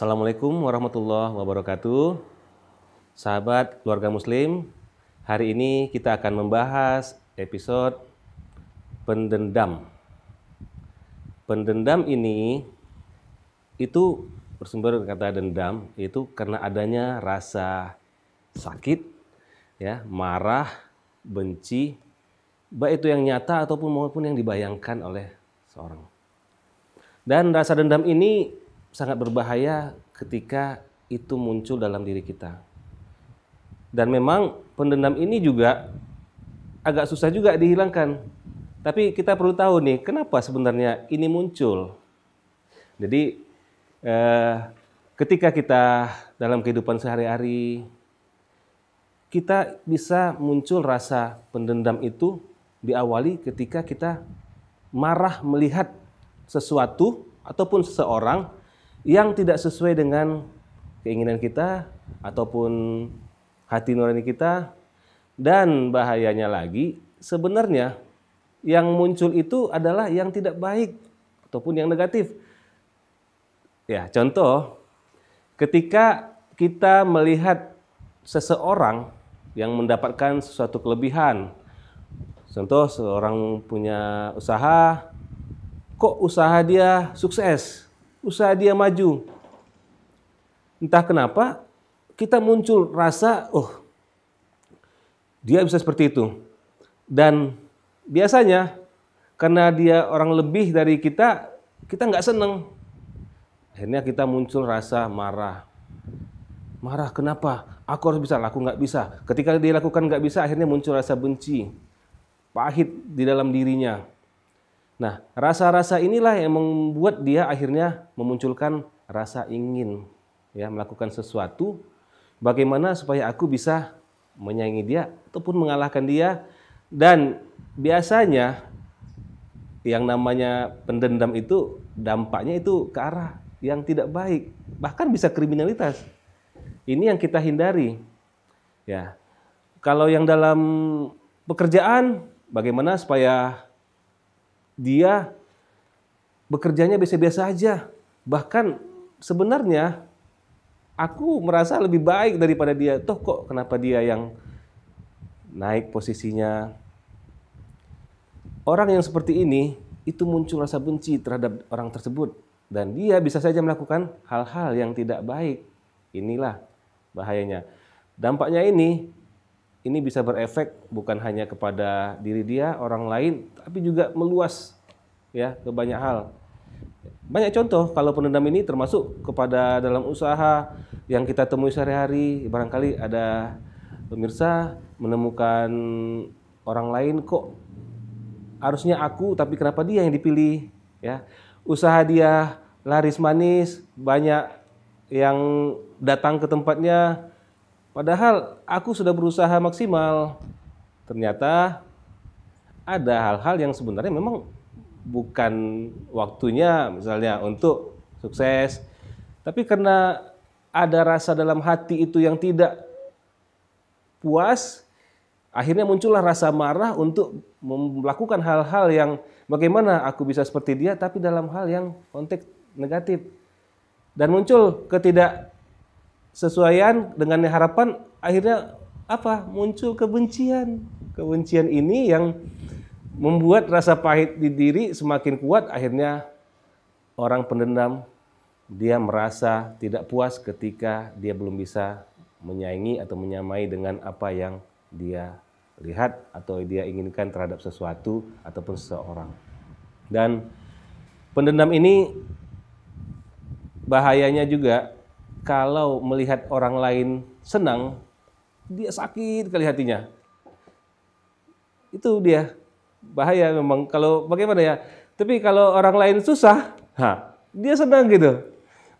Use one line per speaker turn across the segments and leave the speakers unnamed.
Assalamualaikum warahmatullahi wabarakatuh. Sahabat keluarga muslim, hari ini kita akan membahas episode pendendam. Pendendam ini itu bersumber kata dendam itu karena adanya rasa sakit ya, marah, benci baik itu yang nyata ataupun maupun yang dibayangkan oleh seorang. Dan rasa dendam ini sangat berbahaya ketika itu muncul dalam diri kita. Dan memang pendendam ini juga agak susah juga dihilangkan. Tapi kita perlu tahu nih, kenapa sebenarnya ini muncul. Jadi eh, ketika kita dalam kehidupan sehari-hari, kita bisa muncul rasa pendendam itu diawali ketika kita marah melihat sesuatu ataupun seseorang yang tidak sesuai dengan keinginan kita ataupun hati nurani kita dan bahayanya lagi sebenarnya yang muncul itu adalah yang tidak baik ataupun yang negatif. Ya, contoh ketika kita melihat seseorang yang mendapatkan sesuatu kelebihan. Contoh seorang punya usaha, kok usaha dia sukses? usaha dia maju. Entah kenapa kita muncul rasa, oh dia bisa seperti itu. Dan biasanya karena dia orang lebih dari kita, kita nggak seneng. Akhirnya kita muncul rasa marah. Marah kenapa? Aku harus bisa, aku nggak bisa. Ketika dia lakukan nggak bisa, akhirnya muncul rasa benci. Pahit di dalam dirinya. Nah, rasa-rasa inilah yang membuat dia akhirnya memunculkan rasa ingin ya melakukan sesuatu bagaimana supaya aku bisa menyaingi dia ataupun mengalahkan dia dan biasanya yang namanya pendendam itu dampaknya itu ke arah yang tidak baik bahkan bisa kriminalitas ini yang kita hindari ya kalau yang dalam pekerjaan bagaimana supaya dia bekerjanya biasa-biasa aja. Bahkan sebenarnya aku merasa lebih baik daripada dia. Toh kok kenapa dia yang naik posisinya? Orang yang seperti ini itu muncul rasa benci terhadap orang tersebut dan dia bisa saja melakukan hal-hal yang tidak baik. Inilah bahayanya. Dampaknya ini ini bisa berefek bukan hanya kepada diri dia, orang lain, tapi juga meluas ya ke banyak hal. Banyak contoh kalau pendendam ini termasuk kepada dalam usaha yang kita temui sehari-hari, barangkali ada pemirsa menemukan orang lain kok harusnya aku tapi kenapa dia yang dipilih ya. Usaha dia laris manis, banyak yang datang ke tempatnya Padahal aku sudah berusaha maksimal. Ternyata ada hal-hal yang sebenarnya memang bukan waktunya misalnya untuk sukses. Tapi karena ada rasa dalam hati itu yang tidak puas, akhirnya muncullah rasa marah untuk melakukan hal-hal yang bagaimana aku bisa seperti dia tapi dalam hal yang konteks negatif. Dan muncul ketidak sesuaian dengan harapan akhirnya apa muncul kebencian kebencian ini yang membuat rasa pahit di diri semakin kuat akhirnya orang pendendam dia merasa tidak puas ketika dia belum bisa menyaingi atau menyamai dengan apa yang dia lihat atau dia inginkan terhadap sesuatu ataupun seseorang dan pendendam ini bahayanya juga kalau melihat orang lain senang, dia sakit kali hatinya. Itu dia bahaya memang. Kalau bagaimana ya? Tapi kalau orang lain susah, ha, dia senang gitu.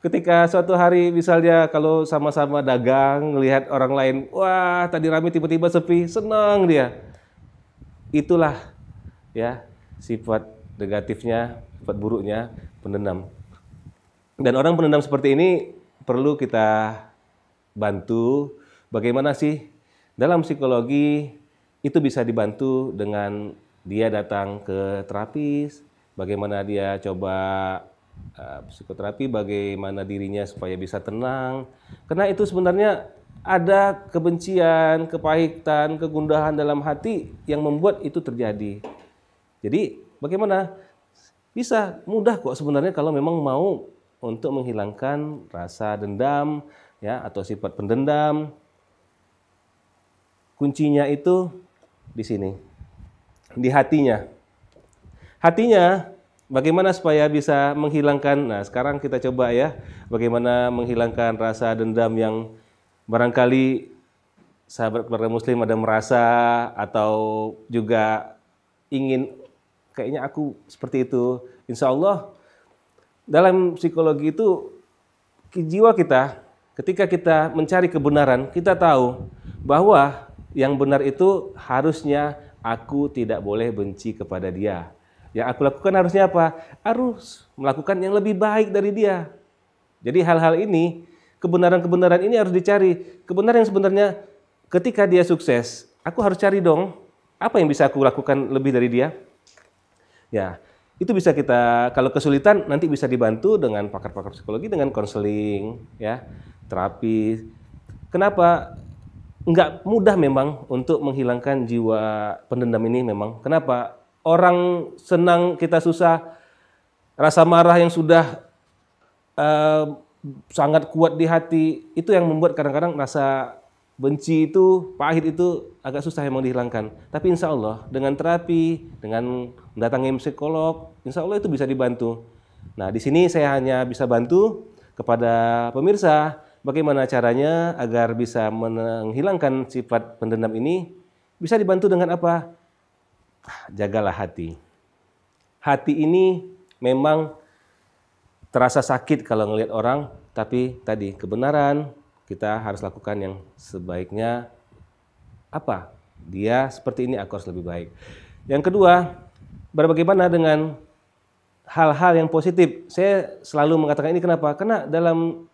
Ketika suatu hari misalnya kalau sama-sama dagang, melihat orang lain, wah tadi rame tiba-tiba sepi, senang dia. Itulah ya sifat negatifnya, sifat buruknya pendendam. Dan orang pendendam seperti ini perlu kita bantu. Bagaimana sih dalam psikologi itu bisa dibantu dengan dia datang ke terapis, bagaimana dia coba uh, psikoterapi, bagaimana dirinya supaya bisa tenang. Karena itu sebenarnya ada kebencian, kepahitan, kegundahan dalam hati yang membuat itu terjadi. Jadi bagaimana? Bisa, mudah kok sebenarnya kalau memang mau untuk menghilangkan rasa dendam ya atau sifat pendendam. Kuncinya itu di sini, di hatinya. Hatinya bagaimana supaya bisa menghilangkan. Nah, sekarang kita coba ya, bagaimana menghilangkan rasa dendam yang barangkali sahabat keluarga muslim ada merasa atau juga ingin kayaknya aku seperti itu. Insya Allah dalam psikologi itu jiwa kita ketika kita mencari kebenaran, kita tahu bahwa yang benar itu harusnya aku tidak boleh benci kepada dia. Yang aku lakukan harusnya apa? Harus melakukan yang lebih baik dari dia. Jadi hal-hal ini, kebenaran-kebenaran ini harus dicari. Kebenaran yang sebenarnya ketika dia sukses, aku harus cari dong apa yang bisa aku lakukan lebih dari dia. Ya, itu bisa kita kalau kesulitan nanti bisa dibantu dengan pakar-pakar psikologi dengan konseling ya terapi kenapa nggak mudah memang untuk menghilangkan jiwa pendendam ini memang kenapa orang senang kita susah rasa marah yang sudah uh, sangat kuat di hati itu yang membuat kadang-kadang rasa benci itu, pahit itu agak susah emang dihilangkan. Tapi insya Allah dengan terapi, dengan mendatangi psikolog, insya Allah itu bisa dibantu. Nah di sini saya hanya bisa bantu kepada pemirsa bagaimana caranya agar bisa menghilangkan sifat pendendam ini. Bisa dibantu dengan apa? Jagalah hati. Hati ini memang terasa sakit kalau ngelihat orang, tapi tadi kebenaran, kita harus lakukan yang sebaiknya apa? Dia seperti ini aku harus lebih baik. Yang kedua, bagaimana dengan hal-hal yang positif? Saya selalu mengatakan ini kenapa? Karena dalam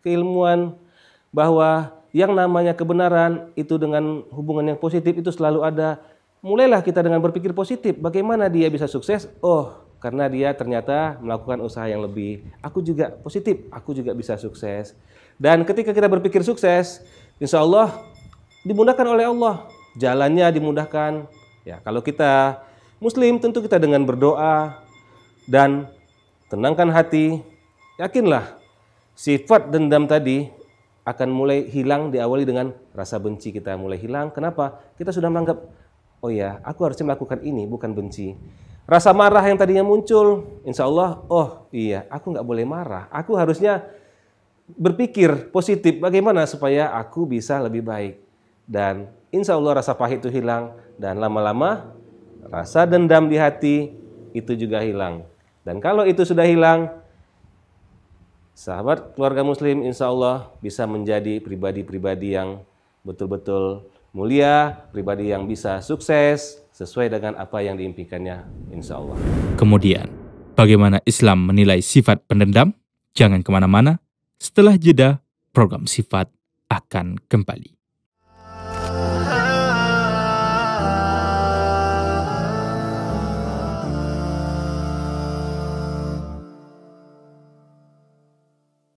keilmuan bahwa yang namanya kebenaran itu dengan hubungan yang positif itu selalu ada. Mulailah kita dengan berpikir positif. Bagaimana dia bisa sukses? Oh, karena dia ternyata melakukan usaha yang lebih. Aku juga positif, aku juga bisa sukses. Dan ketika kita berpikir sukses, insya Allah dimudahkan oleh Allah. Jalannya dimudahkan. Ya, kalau kita Muslim tentu kita dengan berdoa dan tenangkan hati. Yakinlah sifat dendam tadi akan mulai hilang diawali dengan rasa benci kita mulai hilang. Kenapa? Kita sudah menganggap, oh ya, aku harusnya melakukan ini bukan benci. Rasa marah yang tadinya muncul, insya Allah, oh iya, aku nggak boleh marah. Aku harusnya berpikir positif bagaimana supaya aku bisa lebih baik. Dan insya Allah rasa pahit itu hilang. Dan lama-lama rasa dendam di hati itu juga hilang. Dan kalau itu sudah hilang, sahabat keluarga muslim insya Allah bisa menjadi pribadi-pribadi yang betul-betul mulia, pribadi yang bisa sukses sesuai dengan apa yang diimpikannya insya Allah. Kemudian, bagaimana Islam menilai sifat pendendam? Jangan kemana-mana, setelah jeda program sifat akan kembali.